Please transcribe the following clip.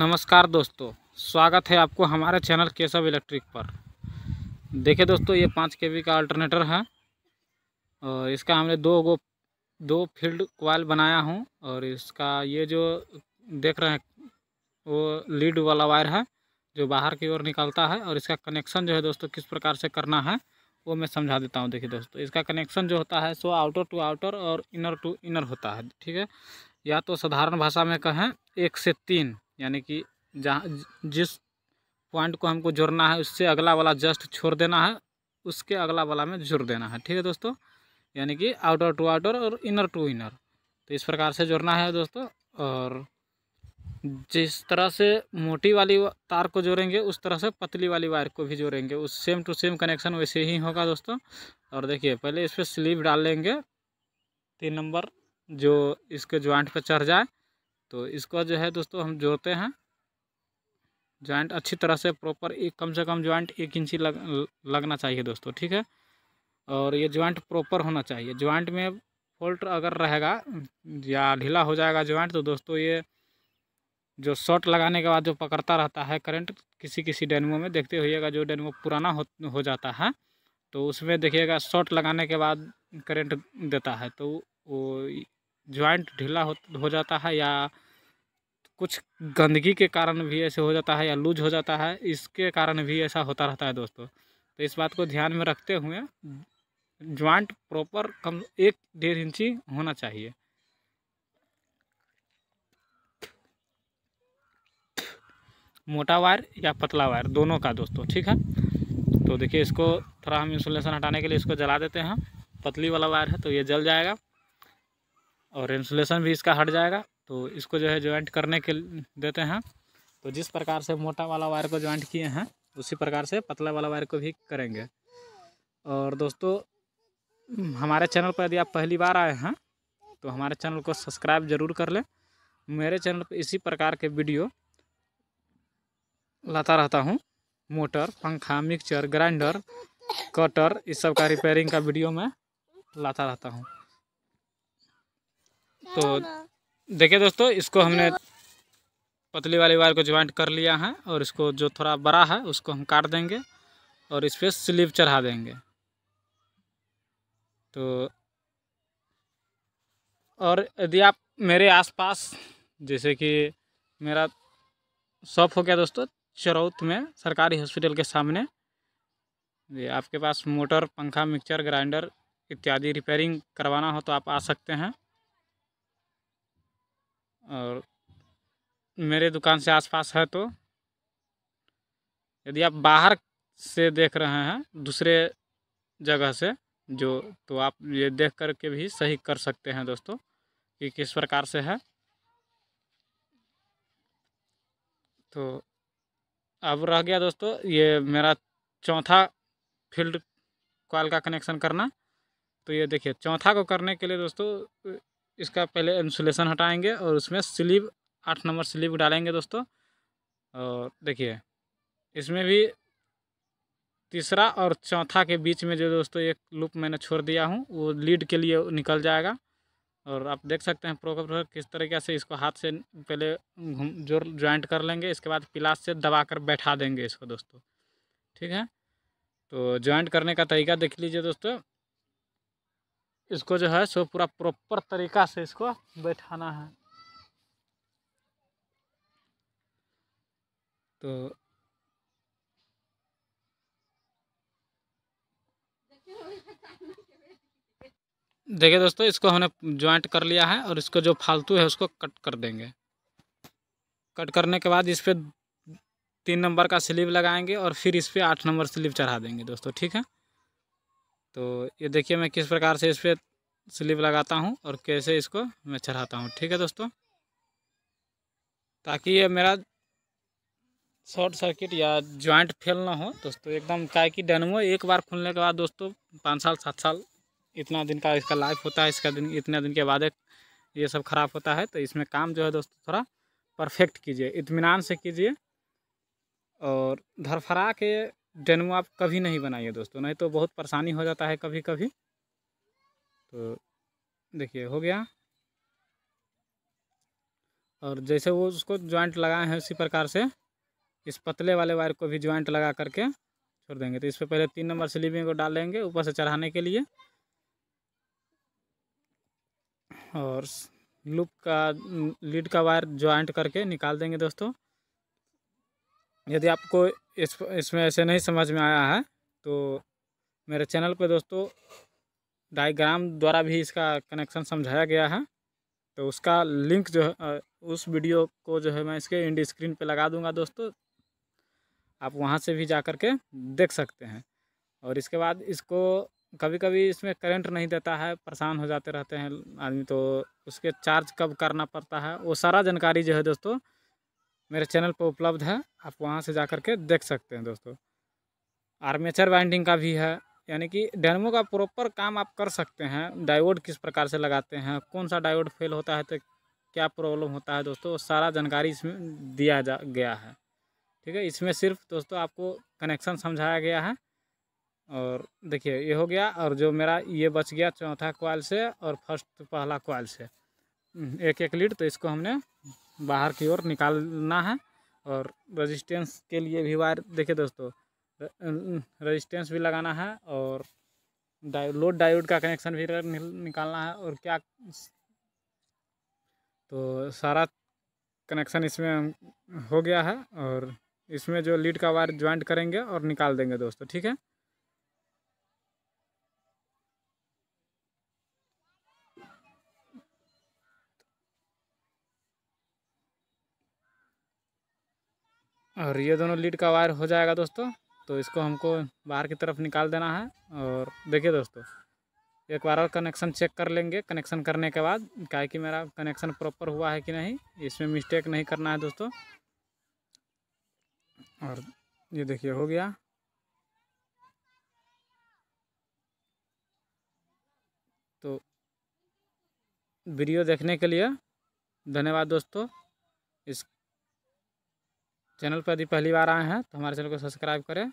नमस्कार दोस्तों स्वागत है आपको हमारे चैनल केशव इलेक्ट्रिक पर देखिए दोस्तों ये पाँच के का अल्टरनेटर है और इसका हमने दो गो दो फील्ड कॉयल बनाया हूँ और इसका ये जो देख रहे हैं वो लीड वाला वायर है जो बाहर की ओर निकलता है और इसका कनेक्शन जो है दोस्तों किस प्रकार से करना है वो मैं समझा देता हूँ देखिए दोस्तों इसका कनेक्शन जो होता है सो आउटर टू आउटर और इनर टू इनर होता है ठीक है या तो साधारण भाषा में कहें एक से तीन यानी कि जहाँ जिस पॉइंट को हमको जोड़ना है उससे अगला वाला जस्ट छोड़ देना है उसके अगला वाला में जोड़ देना है ठीक है दोस्तों यानी कि आउटर टू आउटर और इनर टू इनर तो इस प्रकार से जोड़ना है दोस्तों और जिस तरह से मोटी वाली तार को जोड़ेंगे उस तरह से पतली वाली वायर को भी जोड़ेंगे उस सेम टू सेम कनेक्शन वैसे ही होगा दोस्तों और देखिए पहले इस पर स्लीव डाल लेंगे तीन नंबर जो इसके ज्वाइंट पर चढ़ जाए तो इसका जो है दोस्तों हम जोड़ते हैं जॉइंट अच्छी तरह से प्रॉपर एक कम से कम जॉइंट एक इंची लग लगना चाहिए दोस्तों ठीक है और ये जॉइंट प्रॉपर होना चाहिए जॉइंट में फॉल्ट अगर रहेगा या ढीला हो जाएगा जॉइंट तो दोस्तों ये जो शॉर्ट लगाने के बाद जो पकड़ता रहता है करंट किसी किसी डेनमो में देखते हुएगा जो डेनमो पुराना हो हो जाता है तो उसमें देखिएगा शॉर्ट लगाने के बाद करंट देता है तो वो जॉइंट ढीला हो, हो जाता है या कुछ गंदगी के कारण भी ऐसे हो जाता है या लूज हो जाता है इसके कारण भी ऐसा होता रहता है दोस्तों तो इस बात को ध्यान में रखते हुए ज्वाइंट प्रॉपर कम एक डेढ़ इंची होना चाहिए मोटा वायर या पतला वायर दोनों का दोस्तों ठीक है तो देखिए इसको थोड़ा हम इंसुलेशन हटाने के लिए इसको जला देते हैं पतली वाला वायर है तो ये जल जाएगा और इंसुलेशन भी इसका हट जाएगा तो इसको जो है ज्वाइंट करने के देते हैं तो जिस प्रकार से मोटा वाला वायर को ज्वाइंट किए हैं उसी प्रकार से पतला वाला वायर को भी करेंगे और दोस्तों हमारे चैनल पर यदि आप पहली बार आए हैं तो हमारे चैनल को सब्सक्राइब ज़रूर कर लें मेरे चैनल पर इसी प्रकार के वीडियो लाता रहता हूँ मोटर पंखा मिक्सचर ग्राइंडर कटर इस सब का रिपेयरिंग का वीडियो मैं लाता रहता हूँ तो देखिए दोस्तों इसको हमने पतली वाली वायर को ज्वाइंट कर लिया है और इसको जो थोड़ा बड़ा है उसको हम काट देंगे और इस पर स्लीव चढ़ा देंगे तो और यदि आप मेरे आसपास जैसे कि मेरा शॉप हो गया दोस्तों चरौत में सरकारी हॉस्पिटल के सामने जी आपके पास मोटर पंखा मिक्सर ग्राइंडर इत्यादि रिपेयरिंग करवाना हो तो आप आ सकते हैं और मेरे दुकान से आसपास है तो यदि आप बाहर से देख रहे हैं दूसरे जगह से जो तो आप ये देख कर के भी सही कर सकते हैं दोस्तों कि किस प्रकार से है तो अब रह गया दोस्तों ये मेरा चौथा फील्ड कॉल का कनेक्शन करना तो ये देखिए चौथा को करने के लिए दोस्तों इसका पहले इंसुलेशन हटाएंगे और उसमें स्लीव आठ नंबर स्लीव डालेंगे दोस्तों और देखिए इसमें भी तीसरा और चौथा के बीच में जो दोस्तों एक लूप मैंने छोड़ दिया हूँ वो लीड के लिए निकल जाएगा और आप देख सकते हैं प्रोकर प्रोकर किस तरीके से इसको हाथ से पहले घूम जो ज्वाइंट कर लेंगे इसके बाद पिलास से दबा कर बैठा देंगे इसको दोस्तों ठीक है तो ज्वाइंट करने का तरीका देख लीजिए दोस्तों इसको जो है सो पूरा प्रॉपर तरीका से इसको बैठाना है तो देखिए दोस्तों इसको हमने ज्वाइंट कर लिया है और इसको जो फालतू है उसको कट कर देंगे कट करने के बाद इस पर तीन नंबर का स्लीव लगाएंगे और फिर इस पर आठ नंबर स्लीव चढ़ा देंगे दोस्तों ठीक है तो ये देखिए मैं किस प्रकार से इस पर स्लीव लगाता हूँ और कैसे इसको मैं चढ़ाता हूँ ठीक है दोस्तों ताकि ये मेरा शॉर्ट सर्किट या जॉइंट फेल ना हो दोस्तों एकदम काय की डनमो एक बार खुलने के बाद दोस्तों पाँच साल सात साल इतना दिन का इसका लाइफ होता है इसका दिन इतने दिन के बाद ये सब ख़राब होता है तो इसमें काम जो है दोस्तों थोड़ा परफेक्ट कीजिए इतमान से कीजिए और धरफरा के डेनू आप कभी नहीं बनाइए दोस्तों नहीं तो बहुत परेशानी हो जाता है कभी कभी तो देखिए हो गया और जैसे वो उसको ज्वाइंट लगाए हैं उसी प्रकार से इस पतले वाले वायर को भी ज्वाइंट लगा करके छोड़ देंगे तो इस पर पहले तीन नंबर स्लीविंग को डाल लेंगे ऊपर से चढ़ाने के लिए और लूप का लीड का वायर ज्वाइंट करके निकाल देंगे दोस्तों यदि आपको इस इसमें ऐसे नहीं समझ में आया है तो मेरे चैनल पे दोस्तों डायग्राम द्वारा भी इसका कनेक्शन समझाया गया है तो उसका लिंक जो है उस वीडियो को जो है मैं इसके इंड स्क्रीन पे लगा दूंगा दोस्तों आप वहाँ से भी जा कर के देख सकते हैं और इसके बाद इसको कभी कभी इसमें करंट नहीं देता है परेशान हो जाते रहते हैं आदमी तो उसके चार्ज कब करना पड़ता है वो सारा जानकारी जो है दोस्तों मेरे चैनल पर उपलब्ध है आप वहाँ से जा के देख सकते हैं दोस्तों आर्मेचर बाइंडिंग का भी है यानी कि डेनमो का प्रॉपर काम आप कर सकते हैं डायोड किस प्रकार से लगाते हैं कौन सा डायोड फेल होता है तो क्या प्रॉब्लम होता है दोस्तों सारा जानकारी इसमें दिया जा गया है ठीक है इसमें सिर्फ दोस्तों आपको कनेक्शन समझाया गया है और देखिए ये हो गया और जो मेरा ये बच गया चौथा क्वाल से और फर्स्ट पहला क्वाल से हम्म, एक एक लीड तो इसको हमने बाहर की ओर निकालना है और रेजिस्टेंस के लिए भी वायर देखिए दोस्तों रेजिस्टेंस अं, अं, भी लगाना है और डायोड लोड डायोड का कनेक्शन भी निकालना है और क्या तो सारा कनेक्शन इसमें हो गया है और इसमें जो लीड का वायर ज्वाइंट करेंगे और निकाल देंगे दोस्तों ठीक है और ये दोनों लीड का वायर हो जाएगा दोस्तों तो इसको हमको बाहर की तरफ निकाल देना है और देखिए दोस्तों एक बार और कनेक्शन चेक कर लेंगे कनेक्शन करने के बाद क्या कि मेरा कनेक्शन प्रॉपर हुआ है कि नहीं इसमें मिस्टेक नहीं करना है दोस्तों और ये देखिए हो गया तो वीडियो देखने के लिए धन्यवाद दोस्तों इस चैनल पर यदि पहली बार आए हैं तो हमारे चैनल को सब्सक्राइब करें